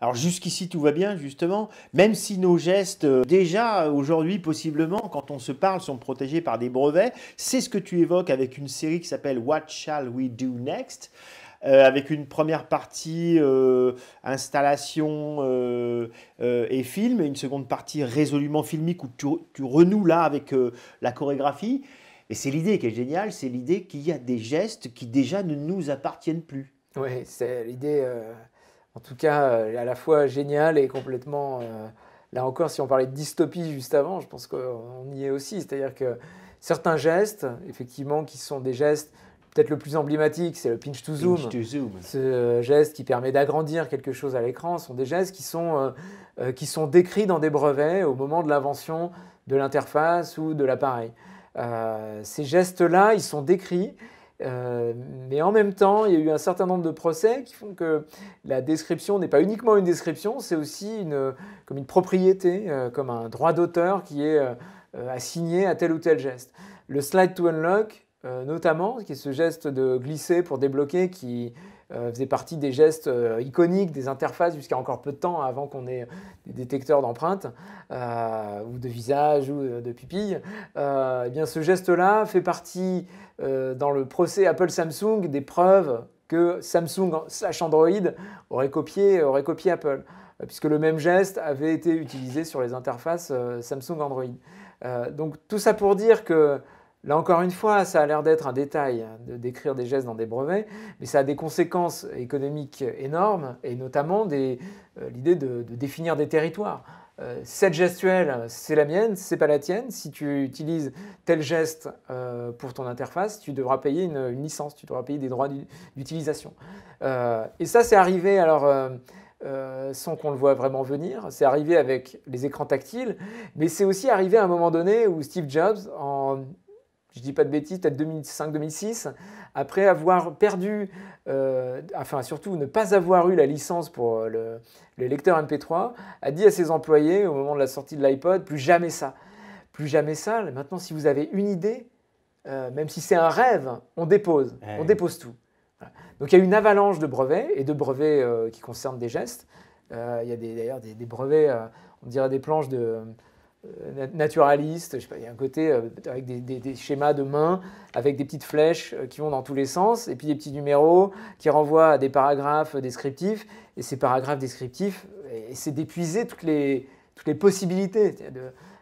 Alors jusqu'ici tout va bien justement, même si nos gestes euh, déjà aujourd'hui possiblement quand on se parle sont protégés par des brevets, c'est ce que tu évoques avec une série qui s'appelle What Shall We Do Next euh, avec une première partie euh, installation et film, et une seconde partie résolument filmique où tu, tu renoues là avec la chorégraphie. Et c'est l'idée qui est géniale, c'est l'idée qu'il y a des gestes qui déjà ne nous appartiennent plus. Oui, c'est l'idée en tout cas euh, à la fois génial et complètement... Euh, là encore, si on parlait de dystopie juste avant, je pense qu'on y est aussi. C'est-à-dire que certains gestes, effectivement, qui sont des gestes peut-être le plus emblématique, c'est le pinch to zoom. Ce geste qui permet d'agrandir quelque chose à l'écran sont des gestes qui sont, euh, qui sont décrits dans des brevets au moment de l'invention de l'interface ou de l'appareil. ces gestes-là, ils sont décrits euh, mais en même temps, il y a eu un certain nombre de procès qui font que la description n'est pas uniquement une description, c'est aussi comme une propriété, euh, comme un droit d'auteur qui est euh, assigné à tel ou tel geste. Le slide to unlock, notamment, qui est ce geste de glisser pour débloquer qui euh, faisait partie des gestes euh, iconiques des interfaces jusqu'à encore peu de temps avant qu'on ait euh, des détecteurs d'empreintes ou de visage ou de pupille. Eh bien, ce geste-là fait partie dans le procès Apple-Samsung des preuves que Samsung Android aurait copié, aurait copié Apple, puisque le même geste avait été utilisé sur les interfaces Samsung Android. donc tout ça pour dire que Là encore une fois, ça a l'air d'être un détail hein, de décrire des gestes dans des brevets, mais ça a des conséquences économiques énormes, et notamment euh, l'idée de, définir des territoires. Euh, cette gestuelle, c'est la mienne, c'est pas la tienne. Si tu utilises tel geste euh, pour ton interface, tu devras payer une, licence, tu devras payer des droits d'utilisation. et ça, c'est arrivé alors. sans qu'on le voit vraiment venir. C'est arrivé avec les écrans tactiles, mais c'est aussi arrivé à un moment donné où Steve Jobs, en je dis pas de bêtises, à 2005-2006, après avoir perdu, euh, enfin surtout ne pas avoir eu la licence pour le, lecteur MP3, a dit à ses employés au moment de la sortie de l'iPod, plus jamais ça, plus jamais ça. Maintenant, si vous avez une idée, euh, même si c'est un rêve, on dépose, eh on dépose tout. Donc il y a une avalanche de brevets et de brevets euh, qui concernent des gestes. il y a d'ailleurs des, brevets, on dirait des planches de euh, naturaliste, je sais pas, il y a un côté euh, avec des, schémas de mains, avec des petites flèches euh, qui vont dans tous les sens, et puis des petits numéros qui renvoient à des paragraphes descriptifs, et ces paragraphes descriptifs, c'est d'épuiser toutes les, toutes les possibilités,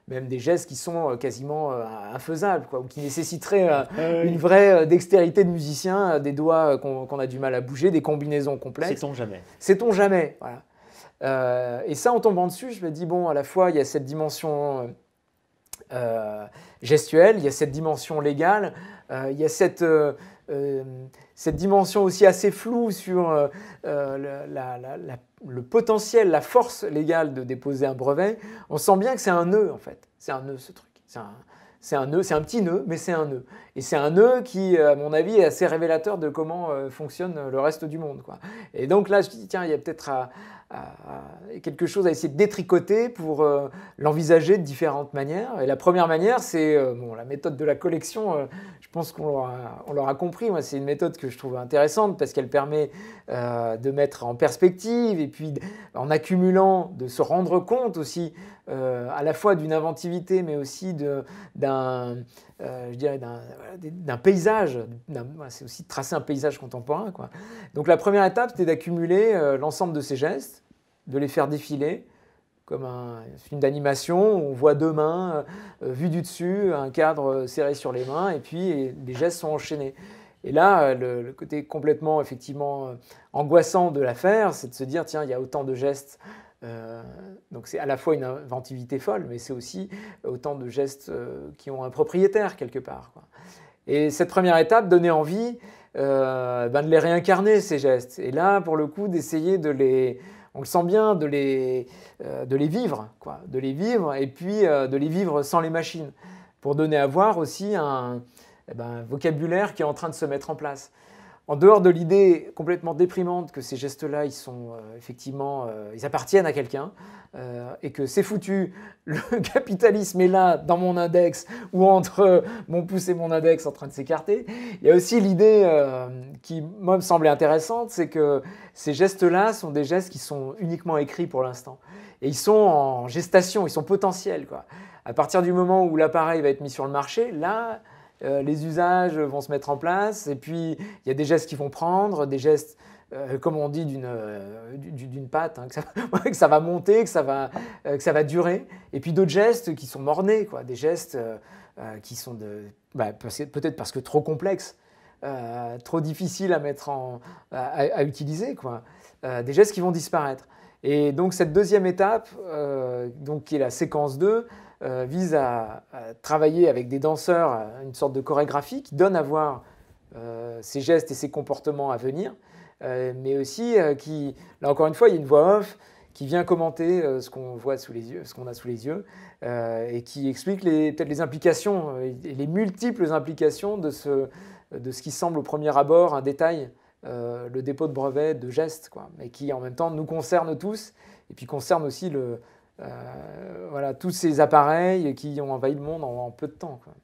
même des gestes qui sont quasiment infaisables, ou qui nécessiteraient ah une vraie dextérité de musicien, des doigts qu'on a du mal à bouger, des combinaisons complexes. Sait-on jamais Sait-on jamais, voilà. Euh, et ça, en tombant dessus, je me dis, bon, à la fois, il y a cette dimension euh, euh, gestuelle, il y a cette dimension légale, il y a cette, cette dimension aussi assez floue sur le potentiel, la force légale de déposer un brevet. On sent bien que c'est un nœud, en fait. C'est un nœud, ce truc. C'est un, un nœud, c'est un petit nœud, mais c'est un nœud. Et c'est un nœud qui, à mon avis, est assez révélateur de comment fonctionne le reste du monde. Quoi. Et donc là, je me dis, tiens, il y a peut-être à, euh, quelque chose à essayer de détricoter pour euh, l'envisager de différentes manières. Et la première manière, c'est euh, la méthode de la collection. je pense qu'on l'aura, compris. Moi, c'est une méthode que je trouve intéressante parce qu'elle permet de mettre en perspective et puis en accumulant, de se rendre compte aussi euh, à la fois d'une inventivité, mais aussi d'un, euh, je dirais d'un, paysage. c'est aussi de tracer un paysage contemporain. Donc la première étape, c'était d'accumuler euh, l'ensemble de ces gestes, de les faire défiler, comme un film d'animation, on voit deux mains vues du dessus, un cadre serré sur les mains, et puis les gestes sont enchaînés. Et là, le, le côté complètement, effectivement, angoissant de l'affaire, c'est de se dire, tiens, il y a autant de gestes euh, donc c'est à la fois une inventivité folle, mais c'est aussi euh, autant de gestes euh, qui ont un propriétaire quelque part. Et cette première étape donner envie ben, de les réincarner, ces gestes. Et là, pour le coup, d'essayer de les... On le sent bien, de les, de les vivre, quoi. De les vivre et puis de les vivre sans les machines. Pour donner à voir aussi un, eh ben, vocabulaire qui est en train de se mettre en place en dehors de l'idée complètement déprimante que ces gestes-là, ils sont euh, effectivement, euh, ils appartiennent à quelqu'un euh, et que c'est foutu, le capitalisme est là dans mon index ou entre mon pouce et mon index en train de s'écarter. Il y a aussi l'idée qui, moi, me semblait intéressante, c'est que ces gestes-là sont des gestes qui sont uniquement écrits pour l'instant et ils sont en gestation, ils sont potentiels, quoi. À partir du moment où l'appareil va être mis sur le marché, là, euh, les usages vont se mettre en place, et puis il y a des gestes qui vont prendre, des gestes, euh, comme on dit, d'une patte, que, ça, va monter, euh, que ça va, durer, et puis d'autres gestes qui sont mornés, quoi, des gestes qui sont bah, peut-être parce que trop complexes, trop difficiles à, mettre à, utiliser, quoi, des gestes qui vont disparaître. Et donc cette deuxième étape, donc, qui est la séquence 2, euh, vise à, travailler avec des danseurs euh, une sorte de chorégraphie qui donne à voir ces euh, gestes et ses comportements à venir, mais aussi qui, là encore une fois, il y a une voix off qui vient commenter ce qu'on voit sous les yeux, ce qu'on a sous les yeux, et qui explique peut-être les implications les multiples implications de ce, qui semble au premier abord un détail, le dépôt de brevet de gestes, mais qui en même temps nous concerne tous, et puis concerne aussi le, euh, voilà, tous ces appareils qui ont envahi le monde en, peu de temps. Quoi.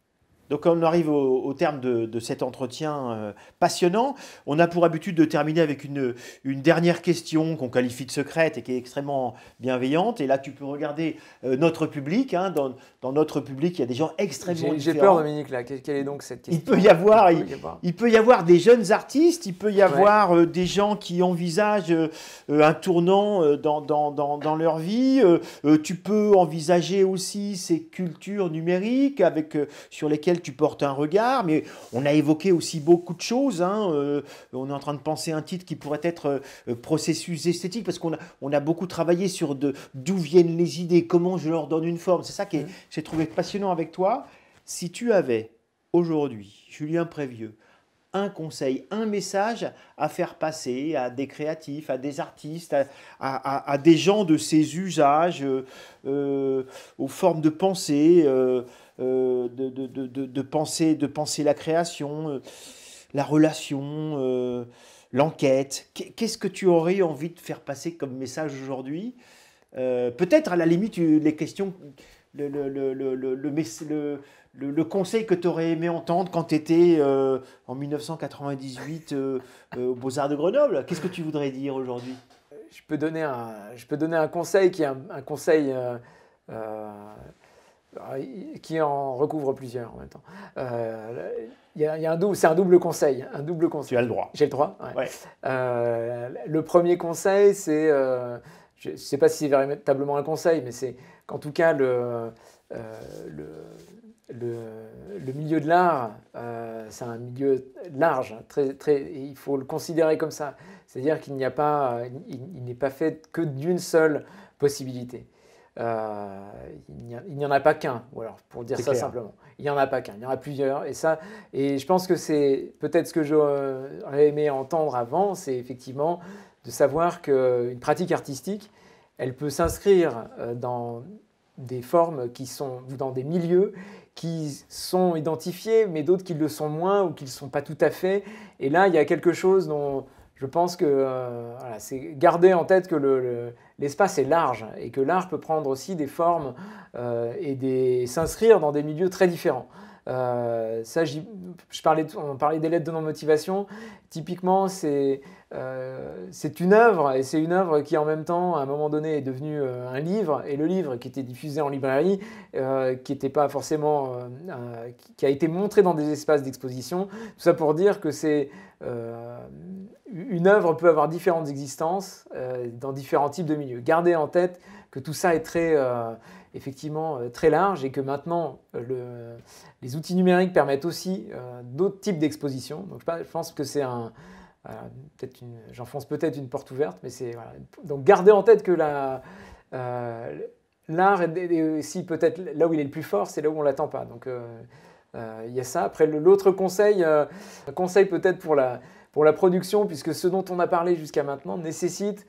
Donc on arrive au, terme de, cet entretien euh, passionnant. On a pour habitude de terminer avec une, une dernière question qu'on qualifie de secrète et qui est extrêmement bienveillante. Et là, tu peux regarder euh, notre public. Hein. dans, notre public, il y a des gens extrêmement J'ai peur, Dominique, là. Quelle, est donc cette question il peut, y avoir, il, peut y avoir des jeunes artistes, il peut y avoir euh, des gens qui envisagent un tournant dans, dans, dans, leur vie. tu peux envisager aussi ces cultures numériques avec, sur lesquelles tu portes un regard, mais on a évoqué aussi beaucoup de choses. Hein, euh, on est en train de penser un titre qui pourrait être euh, euh, processus esthétique, parce qu'on a, on a beaucoup travaillé sur d'où viennent les idées, comment je leur donne une forme. C'est ça que j'ai trouvé passionnant avec toi. Si tu avais aujourd'hui, Julien Prévieux, un conseil, un message à faire passer à des créatifs, à des artistes, à, des gens de ces usages, aux formes de pensée, euh, de, de, de, penser, la création, euh, la relation, euh, l'enquête. Qu'est-ce que tu aurais envie de faire passer comme message aujourd'hui Peut-être à la limite les questions, le, le, le, conseil que tu aurais aimé entendre quand tu étais en 1998 aux Beaux-Arts de Grenoble. Qu'est-ce que tu voudrais dire aujourd'hui je peux, donner un, je peux donner un conseil qui est un conseil ah, qui en recouvre plusieurs en même temps. Euh, y a, c'est un double conseil, un double conseil. Tu as le droit. J'ai le droit. Euh, le premier conseil, c'est, euh, je ne sais pas si c'est véritablement un conseil, mais c'est qu'en tout cas le, le, milieu de l'art, c'est un milieu large. Très, très, il faut le considérer comme ça. C'est-à-dire qu'il n'y a pas, il n'est pas fait que d'une seule possibilité. Euh, il n'y en a pas qu'un, voilà, pour dire ça simplement. Il n'y en a pas qu'un, il y en a plusieurs. Et, ça, et je pense que c'est peut-être ce que j'aurais aimé entendre avant, c'est effectivement de savoir qu'une pratique artistique, elle peut s'inscrire euh, dans des formes qui sont, dans des milieux qui sont identifiés, mais d'autres qui le sont moins ou qui ne le sont pas tout à fait. Et là, il y a quelque chose dont je pense que euh, c'est garder en tête que le l'espace est large et que l'art peut prendre aussi des formes euh, et s'inscrire dans des milieux très différents. Euh, ça, parlais, on parlait des lettres de non-motivation. Typiquement, euh, c'est une œuvre, et c'est une œuvre qui en même temps, à un moment donné, est devenue euh, un livre, et le livre qui était diffusé en librairie, qui n'était pas forcément, qui a été montré dans des espaces d'exposition. Tout ça pour dire que c'est une œuvre peut avoir différentes existences dans différents types de milieux. Gardez en tête que tout ça est très effectivement euh, très large et que maintenant euh, les outils numériques permettent aussi euh, d'autres types d'expositions. Donc je pense que c'est un, j'enfonce peut-être une porte ouverte, mais c'est donc gardez en tête que l'art est, aussi peut-être là où il est le plus fort, c'est là où on l'attend pas. Donc il y a ça. Après l'autre conseil, conseil peut-être pour la pour la production, puisque ce dont on a parlé jusqu'à maintenant nécessite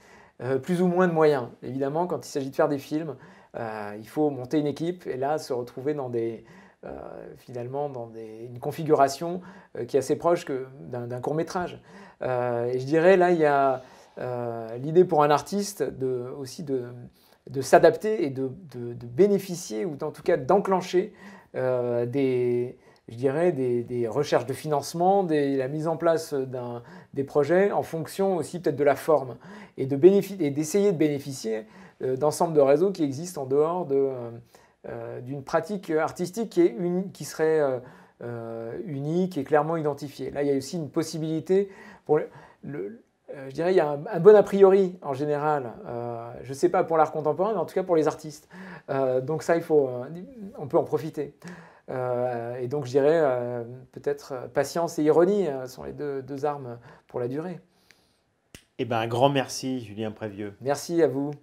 plus ou moins de moyens. Évidemment, quand il s'agit de faire des films, euh, il faut monter une équipe et là se retrouver dans des, euh, finalement dans une configuration euh, qui est assez proche d'un court métrage. et je dirais là il y a l'idée pour un artiste aussi de, s'adapter et de, bénéficier ou en tout cas d'enclencher des je des, recherches de financement, la mise en place des projets en fonction aussi peut-être de la forme et d'essayer de bénéficier euh, d'ensemble de réseaux qui existent en dehors euh, euh, d'une pratique artistique qui, est qui serait unique et clairement identifiée. Là, il y a aussi une possibilité pour le, je dirais, il y a un, bon a priori en général. je ne sais pas pour l'art contemporain, mais en tout cas pour les artistes. donc ça, il faut, on peut en profiter. et donc, je dirais, peut-être patience et ironie sont les deux, deux, armes pour la durée. Eh bien, un grand merci, Julien Prévieux. Merci à vous.